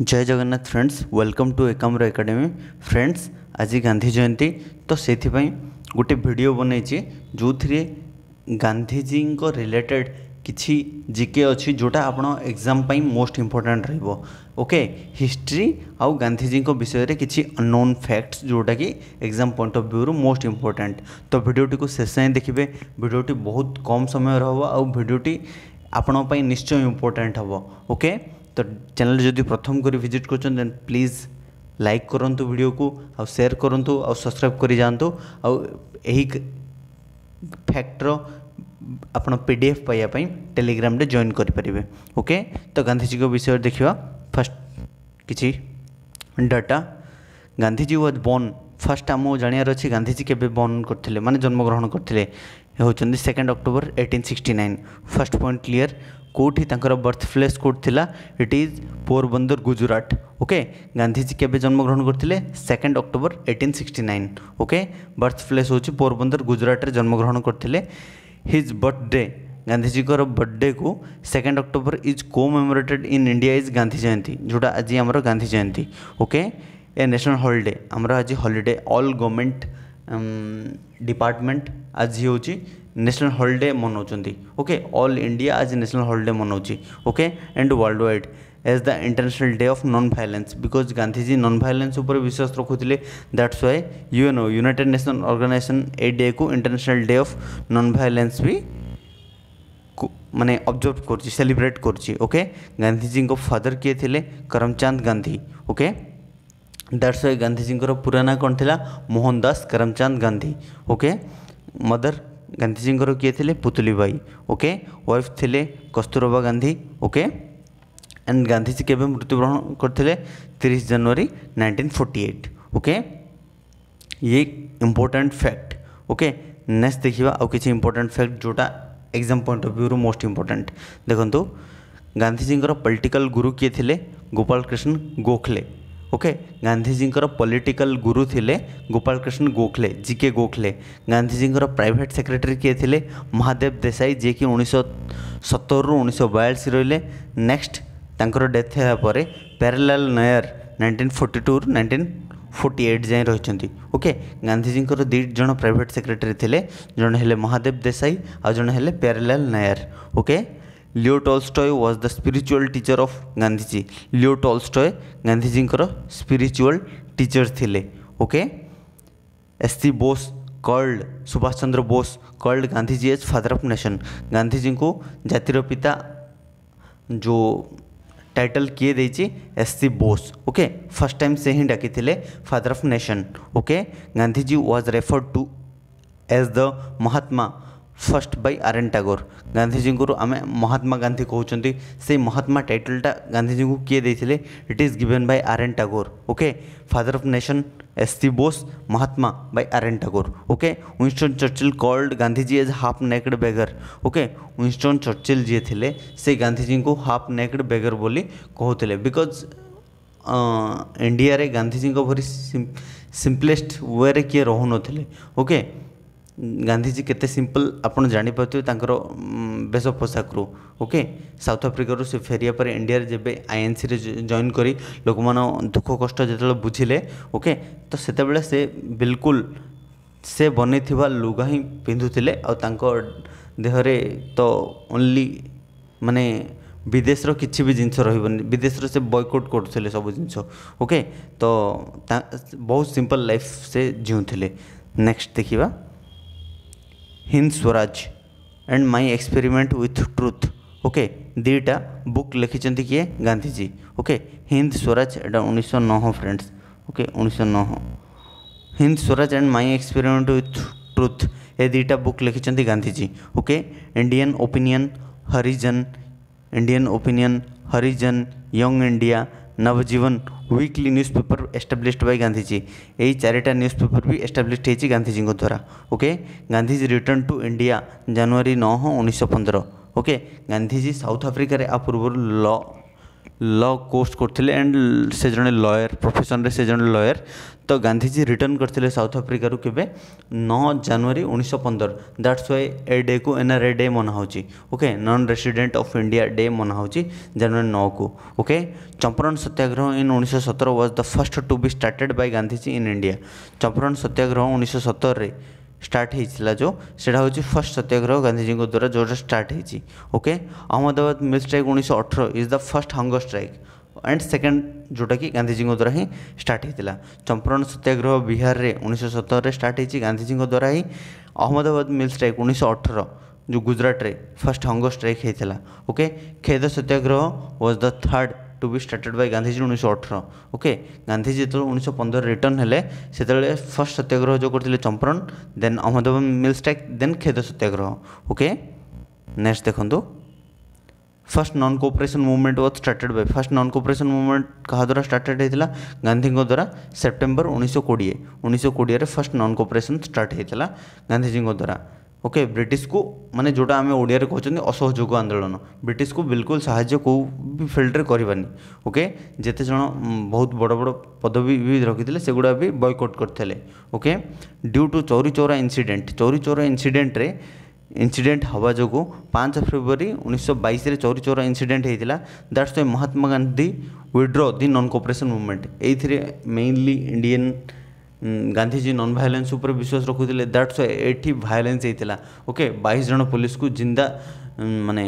जय Jagannath friends welcome to Ekamra academy friends आज गांधी जयंती तो से गोटे भिड बनई जो थी गांधीजी को रिलेटेड किसी जिके अच्छी जोटा आप एग्जाम मोस्ट इंपोर्टाट रोके हिस्ट्री आउ गांधीजी विषय में किसी अनोन फैक्ट्स जोटा कि एग्जाम पॉइंट ऑफ व्यू रु मोस्ट इंपोर्टाट तो भिडटी को शेष जाए देखिए भिडटी बहुत कम समय रोड आपण निश्चय इंपोर्टाट हे ओके okay? ତ ଚ୍ୟାନେଲ୍ ଯଦି ପ୍ରଥମ କରି ଭିଜିଟ୍ କରୁଛନ୍ତି ଦେନ୍ ପ୍ଲିଜ୍ ଲାଇକ୍ କରନ୍ତୁ ଭିଡ଼ିଓକୁ ଆଉ ସେୟାର କରନ୍ତୁ ଆଉ ସବସ୍କ୍ରାଇବ୍ କରିଯାଆନ୍ତୁ ଆଉ ଏହି ଫ୍ୟାକ୍ଟର ଆପଣ ପି ଡି ଏଫ୍ ପାଇବା ପାଇଁ ଟେଲିଗ୍ରାମରେ ଜଏନ୍ କରିପାରିବେ ଓକେ ତ ଗାନ୍ଧିଜୀଙ୍କ ବିଷୟରେ ଦେଖିବା ଫାର୍ଷ୍ଟ କିଛି data Gandhiji was born first ଆମକୁ ଜାଣିବାର ଅଛି ଗାନ୍ଧିଜୀ କେବେ ବର୍ଣ୍ଣ କରିଥିଲେ ମାନେ ଜନ୍ମଗ୍ରହଣ କରିଥିଲେ ହେଉଛନ୍ତି second October eighteen sixty nine first point clear କେଉଁଠି ତାଙ୍କର ବର୍ଥ ପ୍ଲେସ୍ କେଉଁଠି ଥିଲା it is Porbandar Gujarat okay Gandhiji କେବେ ଜନ୍ମଗ୍ରହଣ କରିଥିଲେ second October eighteen sixty nine okay birth place ହେଉଛି ପୋରବନ୍ଦର ଗୁଜୁରାଟରେ ଜନ୍ମଗ୍ରହଣ କରିଥିଲେ ହିଜ୍ ବର୍ଥଡେ ଗାନ୍ଧିଜୀଙ୍କର ବର୍ଥଡେକୁ second October is commemorated in India is Gandhi Jayanti ଯେଉଁଟା ଆଜି ଆମର Gandhi Jayanti okay a national holiday ଆମର ଆଜି ହଲିଡ଼େ ଅଲ୍ ଗଭର୍ଣ୍ଣମେଣ୍ଟ ଡିପାର୍ଟମେଣ୍ଟ ଆଜି ହେଉଛି नेशनल हॉलीडे ମନାଉଛନ୍ତି ओके ऑल इंडिया आज नेशनल हॉलीडे ମନାଉଛି okay and world wide as the international day of non violence because Gandhiji non violence विश्वास रखुले that's why UNO United Nation Organisation ए day को international day of non violence भी माने observe कर celebrate कर ओके गांधीजी फादर किए थे Karamchand Gandhi okay that's why Gandhiji पुराना कौन थी मोहनदास करमचांद गांधी ओके मदर ଗାନ୍ଧିଜୀଙ୍କର କିଏ ଥିଲେ ପୁତୁଲିବାଇ ओके वाइफ थे कस्तूरबा गांधी ओके एंड गांधीजी କେବେ मृत्युवरण करते तीस ଜାନୁଆରୀ नाइंटीन फोर्टी एट ओके ये इम्पोर्टाट फैक्ट ओके नेक्स्ट देखा आज किसी इम्पोर्टाट फैक्ट जोटा exam point of view most important देखो गांधीजी पॉलिटिकल गुरु किए थे गोपाल कृष्ण गोखले ओके ଗାନ୍ଧିଜୀଙ୍କର ପଲିଟିକାଲ୍ ଗୁରୁ ଥିଲେ ଗୋପାଳ କୃଷ୍ଣ ଗୋଖଲେ ଜି କେ ଗୋଖଲେ ଗାନ୍ଧିଜୀଙ୍କର ପ୍ରାଇଭେଟ୍ ସେକ୍ରେଟାରୀ କିଏ ଥିଲେ ମହାଦେବ ଦେଶାଇ ଯିଏକି ଉଣେଇଶହ ସତରରୁ ଉଣେଇଶହ ବୟାଳିଶ ରହିଲେ ନେକ୍ସଟ ତାଙ୍କର ଡେଥ୍ ହେବା ପରେ ପ୍ୟାରେଲାଲ୍ ନୟର ନାଇଣ୍ଟିନ୍ ଫୋର୍ଟି ଟୁରୁ ନାଇଣ୍ଟିନ୍ ଫୋର୍ଟି ଏଇଟ୍ ଯାଏଁ ରହିଛନ୍ତି ଓକେ ଗାନ୍ଧିଜୀଙ୍କର ଦୁଇ ଜଣ ପ୍ରାଇଭେଟ୍ ସେକ୍ରେଟାରୀ ଥିଲେ ଜଣେ ହେଲେ ମହାଦେବ ଦେଶାଇ ଆଉ ଜଣେ ହେଲେ Pyarelal Nayar okay Leo Tolstoy was the spiritual teacher of Gandhiji Leo Tolstoy Gandhiji spiritual teacher थे okay S C Bose called Subhash Chandra Bose called Gandhiji as father of nation Gandhiji को जातिर पिता जो टाइटल किए दे S C Bose okay first time से ही डाकि father of nation okay Gandhiji was referred to as the Mahatma first by R N Tagore Gandhiji को आम महात्मा गांधी कहते से महात्मा टाइटलटा गांधीजी को किए देते it is given by R N Tagore okay father of nation S C Bose Mahatma by R N Tagore okay Winston Churchill called Gandhiji as half naked beggar okay Winston Churchill ji थे से गांधीजी को हाफ नेकड बेगर बोली कहते बिकज इंडिया रे गांधीजी भरी सिंपलेस्ट वे किए रो नके ଗାନ୍ଧିଜୀ କେତେ ସିମ୍ପଲ୍ ଆପଣ ଜାଣିପାରୁଥିବେ ତାଙ୍କର ବେଶ ପୋଷାକରୁ ଓକେ ସାଉଥ୍ ଆଫ୍ରିକାରୁ ସେ ଫେରିବା ପରେ ଇଣ୍ଡିଆରେ ଯେବେ ଆଇଏନ୍ସିରେ ଜଏନ୍ କରି ଲୋକମାନ ଦୁଃଖ କଷ୍ଟ ଯେତେବେଳେ ବୁଝିଲେ ଓକେ ତ ସେତେବେଳେ ସେ ବିଲକୁଲ ସେ ବନେଇଥିବା ଲୁଗା ହିଁ ପିନ୍ଧୁଥିଲେ ଆଉ ତାଙ୍କ ଦେହରେ ତ ଓନ୍ଲି ମାନେ ବିଦେଶର କିଛି ବି ଜିନିଷ ରହିବନି ବିଦେଶର ସେ ବୟକଟ୍ କରୁଥିଲେ ସବୁ ଜିନିଷ ଓକେ ତ ବହୁତ ସିମ୍ପଲ୍ ଲାଇଫ୍ ସେ ଜିଉଁଥିଲେ ନେକ୍ସଟ ଦେଖିବା Hind Swaraj and my experiment with truth okay दुईटा बुक लिखिं किए गांधीजी ओके हिंद स्वराज एट उन्नीस नौ फ्रेंड्स ओके उन्नीस Hind Swaraj and my experiment with truth ए दुईटा बुक लिखिं Gandhiji okay Indian Opinion Harijan Indian Opinion Harijan Young India Navajivan weekly news paper established by Gandhiji ଏହି ଚାରିଟା ନ୍ୟୁଜ୍ ପେପର୍ ବି ଏଷ୍ଟାବ୍ଲିଶ୍ଡ ହେଇଛି ଗାନ୍ଧିଜୀଙ୍କ ଦ୍ୱାରା okay Gandhiji return to India ଜାନୁଆରୀ ନଅ ଉଣେଇଶହ ପନ୍ଦର ଓକେ ଗାନ୍ଧିଜୀ ସାଉଥ୍ ଆଫ୍ରିକାରେ ଆ ପୂର୍ବରୁ ଲ ल कोर्स करते एंड से जड़े लयर प्रफेसन से जड़े लयर तो गांधीजी रिटर्न करते साउथ आफ्रिकार के नौ जानुरी उन्नीस पंदर दैट्स वाई ए डे को एन आर ए डे मनाह okay non resident of India day मनाह जानुरी नौ को ओके चंपरण सत्याग्रह इन उन्नीस सतर was the first to be started by Gandhiji in India Champaran Satyagraha उन्नीस सतर में स्टार्ट হয়েছিল যে সেটা হচ্ছে ফার্স্ট সত্যাগ্রহ গান্ধীজীঙ্ দ্বারা যেটা স্টার্ট হয়েছি ওকে আহমদাবাদ মিল স্ট্রাইক উনিশশো অঠর is the first and second जोटा कि गांधीजी द्वारा ही स्टार्ट होता चंपारण सत्याग्रह बिहार में उन्नीस सतर स्टार्ट होती गांधीजी द्वारा ही अहमदाबाद मिल स्ट्राइक उन्नीस अठर जो गुजरात रे फर्स्ट हंगर स्ट्राइक होता okay Kheda Satyagraha was the third to be started by Gandhiji উনিশশো অঠর ওকে গান্ধীজি যেতবে উনিশশো পনেরো রিটর্ন হলে সেতবে ফার্স্ট সত্যাগ্রহ যে করলে চম্পারণ দেন অহমদাবাদ মিল strike then Kheda Satyagraha okay next দেখুন first non cooperation movement was started by first non cooperation movement कहा द्वारा स्टार्टेड होता गांधी द्वारा सेप्टेम्बर उन्नीस कोड़े उन्नीस कोड़े फर्स्ट नन कोपरेसन स्टार्ट होता गांधीजी द्वारा ଓକେ ବ୍ରିଟିଶକୁ ମାନେ ଯେଉଁଟା ଆମେ ଓଡ଼ିଆରେ କହୁଛନ୍ତି ଅସହଯୋଗ ଆନ୍ଦୋଳନ ବ୍ରିଟିଶକୁ ବିଲକୁଲ ସାହାଯ୍ୟ କେଉଁ ବି ଫିଲ୍ଡରେ କରିବାନି ଓକେ ଯେତେ ଜଣ ବହୁତ ବଡ଼ ବଡ଼ ପଦବୀ ବି ରଖିଥିଲେ ସେଗୁଡ଼ା ବି ବୟକଟ୍ କରିଥିଲେ okay due to Chauri Chaura incident Chauri Chaura ଇନ୍ସିଡେଣ୍ଟରେ ଇନ୍ସିଡେଣ୍ଟ ହେବା ଯୋଗୁଁ ପାଞ୍ଚ ଫେବୃଆରୀ ଉଣେଇଶହ ବାଇଶରେ ଚୌରୀ ଚୌରା ଇନ୍ସିଡେଣ୍ଟ ହେଇଥିଲା that's why Mahatma Gandhi withdrew the non cooperation movement ଏଇଥିରେ mainly Indian Gandhiji non violence ଉପରେ ବିଶ୍ୱାସ ରଖୁଥିଲେ ଦ୍ୟାଟ୍ସ ଏଠି ଭାଇଲେନ୍ସ ହେଇଥିଲା ଓକେ ବାଇଶ ଜଣ ପୋଲିସକୁ ଜିନ୍ଦା ମାନେ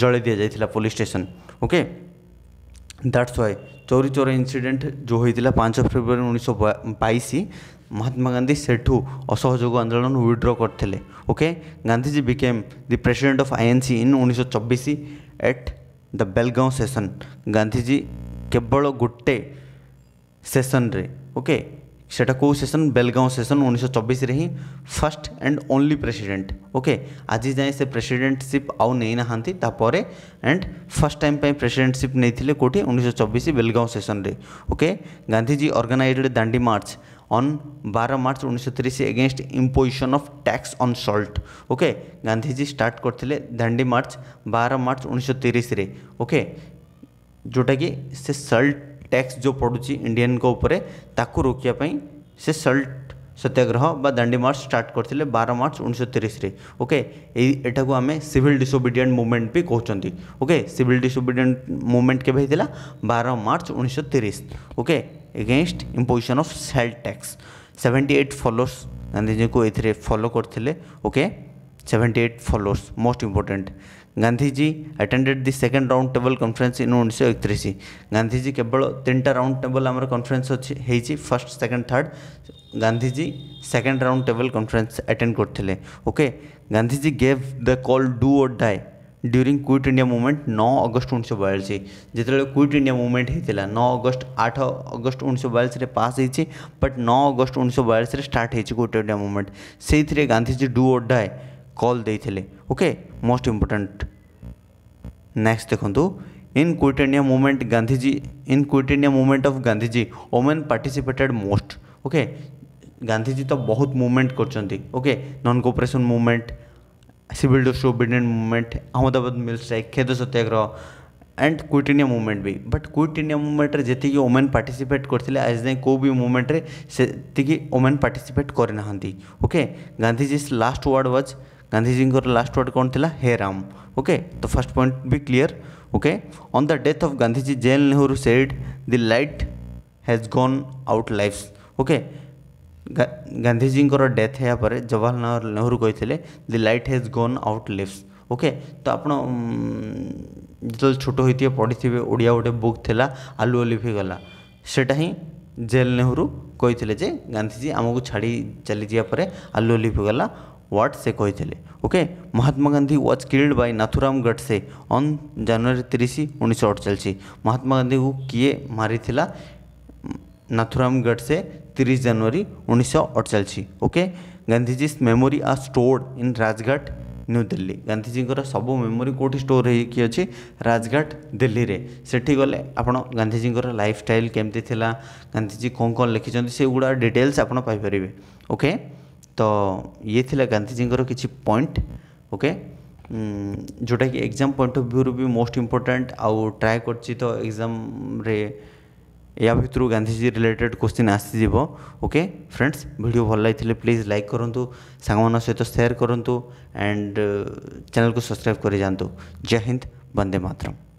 ଜଳାଇ ଦିଆଯାଇଥିଲା police station okay that's why Chauri Chaura incident ଯେଉଁ ହୋଇଥିଲା ପାଞ୍ଚ ଫେବୃଆରୀ ଉଣେଇଶହ ବାଇଶ ମହାତ୍ମା ଗାନ୍ଧୀ ସେଠୁ ଅସହଯୋଗ ଆନ୍ଦୋଳନ ୱିଡ୍ର କରିଥିଲେ okay Gandhiji became the president of INC in ଉଣେଇଶହ ଚବିଶ at the Belgaum session Gandhiji କେବଳ ଗୋଟେ ସେସନ୍ରେ ଓକେ সেটা କେଉଁ ସେସନ୍ ବେଲଗାଓଁ ସେସନ୍ ଉଣେଇଶହ ଚବିଶରେ ହିଁ first and only president okay ଆଜି ଯାଏଁ ସେ ପ୍ରେସିଡେଣ୍ଟସିପ୍ ଆଉ ନେଇନାହାନ୍ତି ତାପରେ ଆଣ୍ଡ ଫାର୍ଷ୍ଟ ଟାଇମ୍ ପାଇଁ ପ୍ରେସିଡେଣ୍ଟସିପ୍ ନେଇଥିଲେ କେଉଁଠି ଉଣେଇଶହ ଚବିଶ ବେଲଗାଓଁ ସେସନ୍ରେ okay Gandhiji organised Dandi march on ବାର ମାର୍ଚ୍ଚ ଉଣେଇଶହ ତିରିଶ against imposition of tax on salt okay Gandhiji start କରିଥିଲେ ଦାଣ୍ଡି ମାର୍ଚ୍ଚ ବାର ମାର୍ଚ୍ଚ ଉଣେଇଶହ ତିରିଶରେ ଓକେ ଯେଉଁଟାକି ସେ ସଲ୍ଟ ଟ୍ୟାକ୍ସ ଯେଉଁ ପଡ଼ୁଛି ଇଣ୍ଡିଆନଙ୍କ ଉପରେ ତାକୁ ରୋକିବା ପାଇଁ ସେ ସଲ୍ଟ ସତ୍ୟାଗ୍ରହ ବା ଦାଣ୍ଡି ମାର୍ଚ୍ଚ ଷ୍ଟାର୍ଟ କରିଥିଲେ ବାର ମାର୍ଚ୍ଚ ଉଣେଇଶହ ତିରିଶରେ ଓକେ ଏଇ ଏଠାକୁ ଆମେ ସିଭିଲ୍ ଡିସୋବିଡ଼ିଏଣ୍ଟ ମୁଭମେଣ୍ଟ ବି କହୁଛନ୍ତି ଓକେ ସିଭିଲ୍ ଡିସୋବିଡ଼ିଏଣ୍ଟ ମୁଭମେଣ୍ଟ କେବେ ହେଇଥିଲା ବାର ମାର୍ଚ୍ଚ ଉଣେଇଶହ ତିରିଶ okay against imposition of salt tax seventy eight followers ଗାନ୍ଧିଜୀଙ୍କୁ ଏଥିରେ ଫଲୋ କରିଥିଲେ okay seventy eight followers most important Gandhi ji attended the second round table conference in उन्नीस एकतीस गांधी जी केवल तीन टा राउंड टेबल आम कन्फरेन्स अच्छी first second third Gandhi ji second round table conference attend करते okay Gandhi ji gave the call do or die during quit India movement नौ August उन्नीस बयालीस जितेबाला क्विट इंडिया मुवमेंट होता नौ अगस्ट आठ अगस्ट उन्नीस बयालीस पास होती बट नौ अगस्ट उन्नीस बयालीस स्टार्ट क्विट इंडिया मुवमेंट से गांधीजी डू और डाए कल देते ओके मोस्ट इम्पोर्टाट नेक्स्ट देखु in quit India movement Gandhiji in quit India movement of Gandhiji women participated most okay Gandhiji तो बहुत मुवमेंट करके non cooperation movement civil disobedient movement Ahmedabad mill strike Kheda Satyagraha and quit India movement भी but quit India movement रे जेतिकी women participate करथिले आज जाए को भी मुवमेंट रे ओमेन पार्टिसिपेट करना okay Gandhiji last word was Gandhiji last word कौन थी हे राम ओके तो फर्स्ट पॉइंट भी clear okay on the death of Gandhiji J L Nehru said the light has gone out life okay Gandhiji death है पर जवाहरलाल नेहरू कही the light has gone out lives okay तो आप जो छोट होते पढ़ी ओडिया गोटे बुक थी आलुओ लिफिगला सेटा ही जेल नेहरू कही गांधीजी आमको छाड़ी चली जापर आलुओ लिफिगला વાટસે કહી થે okay Mahatma Gandhi was killed by Nathuram Godse on ଜାନୁଆରୀ ତିରିଶ ଉଣେଇଶହ ଅଠଚାଳିଶ ମହାତ୍ମା ଗାନ୍ଧୀକୁ କିଏ ମାରିଥିଲା ନାଥୁରାମ ଗଡ଼ସେ ତିରିଶ ଜାନୁଆରୀ ଉଣେଇଶହ ଅଠଚାଳିଶ okay Gandhiji's memory are stored in Rajghat New Delhi ଗାନ୍ଧିଜୀଙ୍କର ସବୁ ମେମୋରି କେଉଁଠି ଷ୍ଟୋର୍ ହେଇକି ଅଛି ରାଜଘାଟ ଦିଲ୍ଲୀରେ ସେଠି ଗଲେ ଆପଣ ଗାନ୍ଧିଜୀଙ୍କର ଲାଇଫ୍ ଷ୍ଟାଇଲ୍ କେମିତି ଥିଲା ଗାନ୍ଧିଜୀ କ'ଣ କ'ଣ ଲେଖିଛନ୍ତି ସେଗୁଡ଼ା ଡିଟେଲ୍ସ ଆପଣ ପାଇପାରିବେ ଓକେ ତ ଇଏ ଥିଲା ଗାନ୍ଧିଜୀଙ୍କର କିଛି ପଏଣ୍ଟ ଓକେ ଯେଉଁଟାକି ଏକ୍ଜାମ୍ ପଏଣ୍ଟ ଅଫ୍ ଭ୍ୟୁରୁ ବି ମୋଷ୍ଟ ଇମ୍ପୋର୍ଟାଣ୍ଟ ଆଉ ଟ୍ରାଏ କରିଛି ତ ଏକ୍ଜାମ୍ରେ ଏହା ଭିତରୁ ଗାନ୍ଧିଜୀ ରିଲେଟେଡ଼୍ କୋଶ୍ଚିନ୍ ଆସିଯିବ ଓକେ ଫ୍ରେଣ୍ଡସ୍ ଭିଡ଼ିଓ ଭଲ ଲାଗିଥିଲେ ପ୍ଲିଜ୍ ଲାଇକ୍ କରନ୍ତୁ ସାଙ୍ଗମାନଙ୍କ ସହିତ ସେୟାର କରନ୍ତୁ ଆଣ୍ଡ ଚ୍ୟାନେଲ୍କୁ ସବସ୍କ୍ରାଇବ୍ କରିଯାଆନ୍ତୁ ଜୟ ହିନ୍ଦ ବନ୍ଦେ ମାତରମ୍